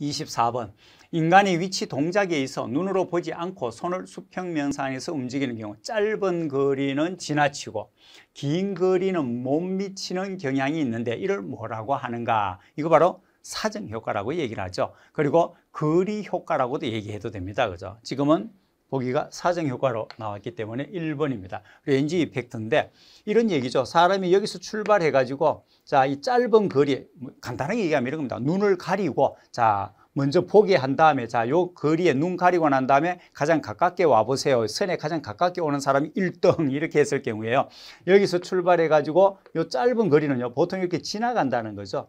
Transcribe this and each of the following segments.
24번 인간의 위치 동작에 있어 눈으로 보지 않고 손을 수평면상에서 움직이는 경우 짧은 거리는 지나치고 긴 거리는 못 미치는 경향이 있는데 이를 뭐라고 하는가 이거 바로 사정 효과라고 얘기를 하죠 그리고 거리 효과라고도 얘기해도 됩니다 그죠 지금은 보기가 사정 효과로 나왔기 때문에 1번입니다. 렌지 이펙트인데 이런 얘기죠. 사람이 여기서 출발해 가지고 자, 이 짧은 거리 뭐 간단하게 얘기하면 이런 겁니다. 눈을 가리고 자, 먼저 보게 한 다음에 자, 요 거리에 눈 가리고 난 다음에 가장 가깝게 와 보세요. 선에 가장 가깝게 오는 사람이 1등 이렇게 했을 경우에요. 여기서 출발해 가지고 요 짧은 거리는요. 보통 이렇게 지나간다는 거죠.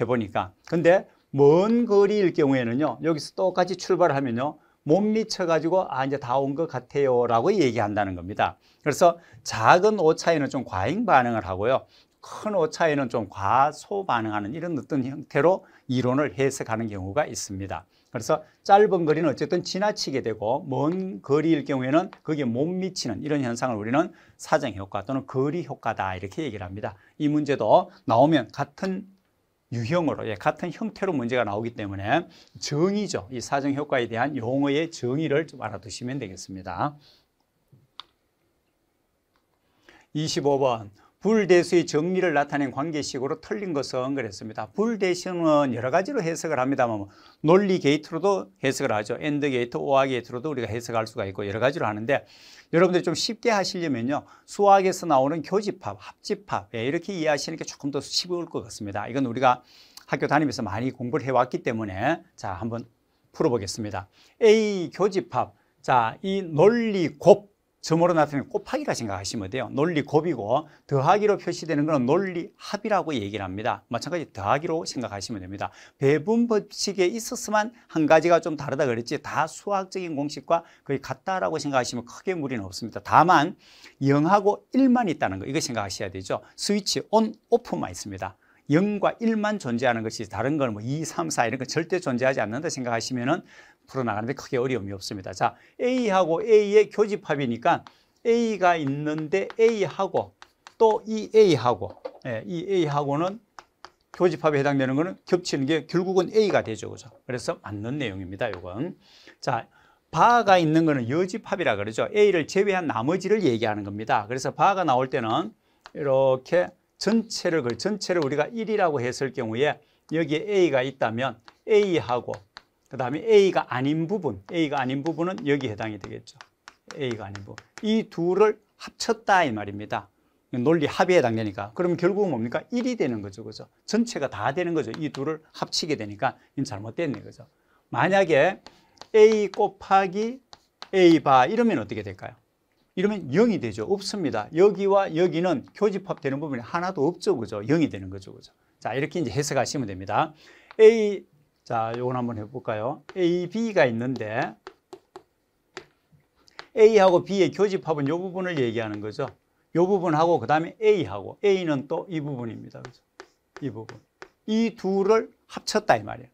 해 보니까. 근데 먼 거리일 경우에는요. 여기서 똑같이 출발하면요. 못 미쳐가지고 아 이제 다 온 것 같아요라고 얘기한다는 겁니다. 그래서 작은 오차에는 좀 과잉 반응을 하고요. 큰 오차에는 좀 과소 반응하는 이런 어떤 형태로 이론을 해석하는 경우가 있습니다. 그래서 짧은 거리는 어쨌든 지나치게 되고 먼 거리일 경우에는 그게 못 미치는 이런 현상을 우리는 사정 효과 또는 거리 효과다 이렇게 얘기를 합니다. 이 문제도 나오면 같은 유형으로 예, 같은 형태로 문제가 나오기 때문에 정의죠. 이 사정 효과에 대한 용어의 정의를 좀 알아두시면 되겠습니다. 25번 불대수의 정리를 나타낸 관계식으로 틀린 것은 그랬습니다. 불대수는 여러 가지로 해석을 합니다만 뭐 논리 게이트로도 해석을 하죠. 엔드 게이트, 오아 게이트로도 우리가 해석할 수가 있고 여러 가지로 하는데 여러분들이 좀 쉽게 하시려면요. 수학에서 나오는 교집합, 합집합 예, 이렇게 이해하시는 게 조금 더 쉬울 것 같습니다. 이건 우리가 학교 다니면서 많이 공부를 해왔기 때문에 자 한번 풀어보겠습니다. A 교집합, 자 이 논리 곱 점으로 나타내는 곱하기라 생각하시면 돼요. 논리 곱이고 더하기로 표시되는 것은 논리 합이라고 얘기를 합니다. 마찬가지 더하기로 생각하시면 됩니다. 배분 법칙에 있어서만 한 가지가 좀 다르다 그랬지 다 수학적인 공식과 거의 같다라고 생각하시면 크게 무리는 없습니다. 다만 0하고 1만 있다는 거 이거 생각하셔야 되죠. 스위치 온, 오프만 있습니다. 0과 1만 존재하는 것이 다른 건 뭐 2, 3, 4 이런 거 절대 존재하지 않는다 생각하시면은 풀어나가는데 크게 어려움이 없습니다. 자, A하고 A의 교집합이니까 A가 있는데 A하고 또 이 A하고 예, 이 A하고는 교집합에 해당되는 거는 겹치는 게 결국은 A가 되죠. 그죠? 그래서 맞는 내용입니다. 요건. 자, 바가 있는 거는 여집합이라 그러죠. A를 제외한 나머지를 얘기하는 겁니다. 그래서 바가 나올 때는 이렇게 전체를 그 전체를 우리가 1이라고 했을 경우에 여기에 A가 있다면 A하고 그 다음에 A가 아닌 부분, A가 아닌 부분은 여기 해당이 되겠죠. A가 아닌 부분. 이 둘을 합쳤다 이 말입니다. 논리 합의에 해당되니까. 그럼 결국은 뭡니까? 1이 되는 거죠. 그죠? 전체가 다 되는 거죠. 이 둘을 합치게 되니까 이건 잘못됐네. 그죠? 만약에 A 곱하기 A 바 이러면 어떻게 될까요? 이러면 0이 되죠. 없습니다. 여기와 여기는 교집합되는 부분이 하나도 없죠. 그죠? 0이 되는 거죠. 그죠? 자, 이렇게 이제 해석하시면 됩니다. A 자, 요건 한번 해볼까요? A, B가 있는데 A하고 B의 교집합은 요 부분을 얘기하는 거죠. 요 부분하고 그 다음에 A하고 A는 또 이 부분입니다. 그죠? 이 부분. 이 둘을 합쳤다 이 말이에요.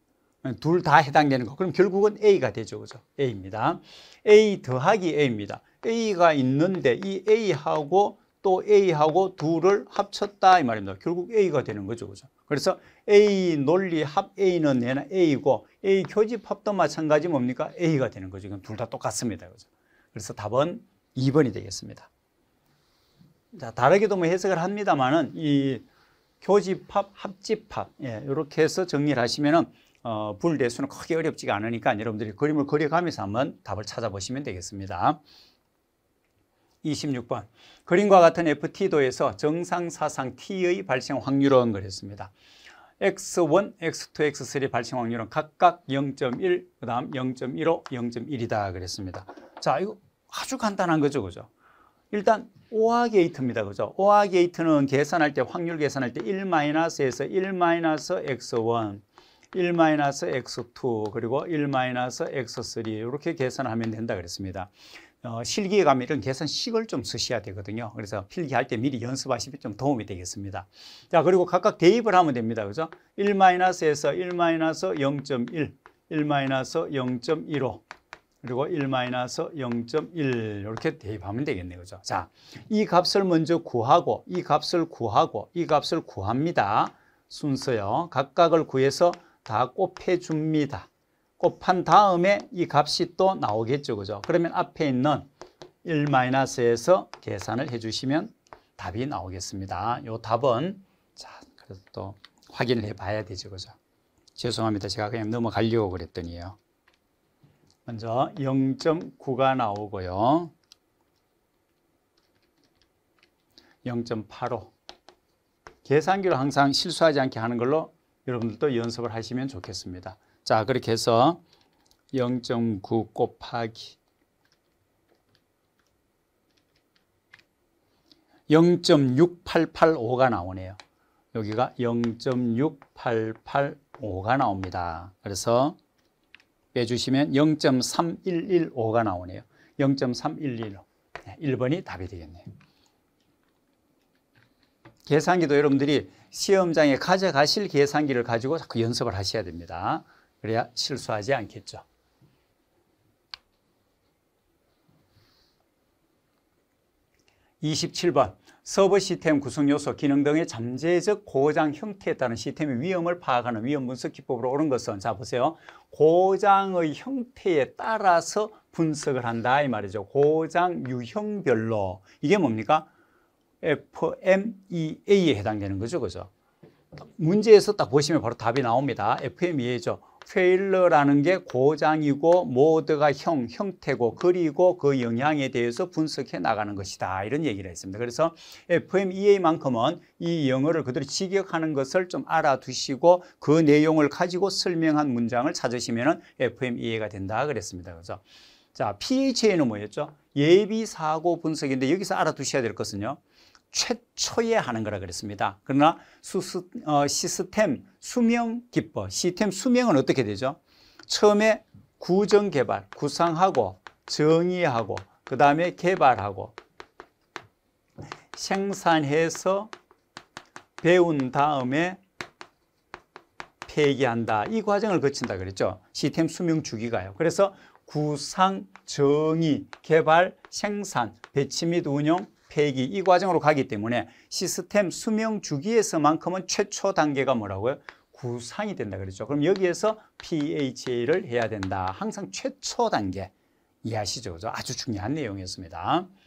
둘 다 해당되는 거. 그럼 결국은 A가 되죠. 그죠? A입니다. A 더하기 A입니다. A가 있는데 이 A하고 또 A하고 둘을 합쳤다 이 말입니다. 결국 A가 되는 거죠. 그죠? 그래서 A 논리 합 A는 얘는 A고 A 교집 합도 마찬가지 뭡니까? A가 되는 거죠. 그럼 둘다 똑같습니다. 그죠? 그래서 답은 2번이 되겠습니다. 자, 다르게도 뭐 해석을 합니다만은 이 교집합, 합집합 예, 이렇게 해서 정리를 하시면은 어, 불대수는 크게 어렵지가 않으니까 여러분들이 그림을 그려가면서 한번 답을 찾아보시면 되겠습니다. 26번 그림과 같은 FT도에서 정상사상 T의 발생 확률은 그랬습니다. X1, X2, X3 발생 확률은 각각 0.1, 그 다음 0.15, 0.1이다 그랬습니다. 자, 이거 아주 간단한 거죠, 그죠? 일단 오아 게이트입니다, 그죠? 오아 게이트는 계산할 때, 확률 계산할 때 1-에서 1-x1, 1-x2, 그리고 1-x3 이렇게 계산하면 된다 그랬습니다. 어, 실기에 가면 이런 계산식을 좀 쓰셔야 되거든요. 그래서 필기할 때 미리 연습하시면 좀 도움이 되겠습니다. 자, 그리고 각각 대입을 하면 됩니다. 그죠? 1-에서 1-0.1, 1-0.15, 그리고 1-0.1 이렇게 대입하면 되겠네요. 그죠? 자, 이 값을 먼저 구하고 이 값을 구하고 이 값을 구합니다. 순서요. 각각을 구해서 다 곱해 줍니다. 곱한 다음에 이 값이 또 나오겠죠. 그죠? 그러면 앞에 있는 1-에서 계산을 해주시면 답이 나오겠습니다. 요 답은 자, 그래서 또 확인을 해봐야 되죠. 그죠? 죄송합니다. 제가 그냥 넘어가려고 그랬더니요. 먼저 0.9가 나오고요. 0.85 계산기를 항상 실수하지 않게 하는 걸로 여러분들도 연습을 하시면 좋겠습니다. 자, 그렇게 해서 0.9 곱하기 0.6885가 나오네요. 여기가 0.6885가 나옵니다. 그래서 빼주시면 0.3115가 나오네요. 0 3 1 1 1번이 답이 되겠네요. 계산기도 여러분들이 시험장에 가져가실 계산기를 가지고 자꾸 연습을 하셔야 됩니다. 그래야 실수하지 않겠죠. 2 7번 서버 시스템 구성 요소, 기능 등의 잠재적 고장 형태에 따른 시스템의 위험을 파악하는 위험 분석 기법으로 오른 것은 자 보세요. 고장의 형태에 따라서 분석을 한다 이 말이죠. 고장 유형별로 이게 뭡니까? FMEA에 해당되는 거죠. 그죠? 문제에서 딱 보시면 바로 답이 나옵니다. FMEA죠. 페일러라는 게 고장이고 모드가 형, 형태고 그리고 그 영향에 대해서 분석해 나가는 것이다 이런 얘기를 했습니다 그래서 FMEA만큼은 이 영어를 그대로 직역하는 것을 좀 알아두시고 그 내용을 가지고 설명한 문장을 찾으시면 FMEA가 된다 그랬습니다 그래서 자 PHA는 뭐였죠? 예비사고 분석인데 여기서 알아두셔야 될 것은요 최초에 하는 거라 그랬습니다. 그러나 수스, 어, 시스템 수명 기법, 시스템 수명은 어떻게 되죠? 처음에 구정 개발, 구상하고 정의하고 그 다음에 개발하고 생산해서 배운 다음에 폐기한다. 이 과정을 거친다 그랬죠. 시스템 수명 주기가요. 그래서 구상, 정의, 개발, 생산, 배치 및 운영, 폐기 이 과정으로 가기 때문에 시스템 수명 주기에서만큼은 최초 단계가 뭐라고요? 구상이 된다 그랬죠. 그럼 여기에서 PHA를 해야 된다. 항상 최초 단계 이해하시죠? 그죠? 아주 중요한 내용이었습니다.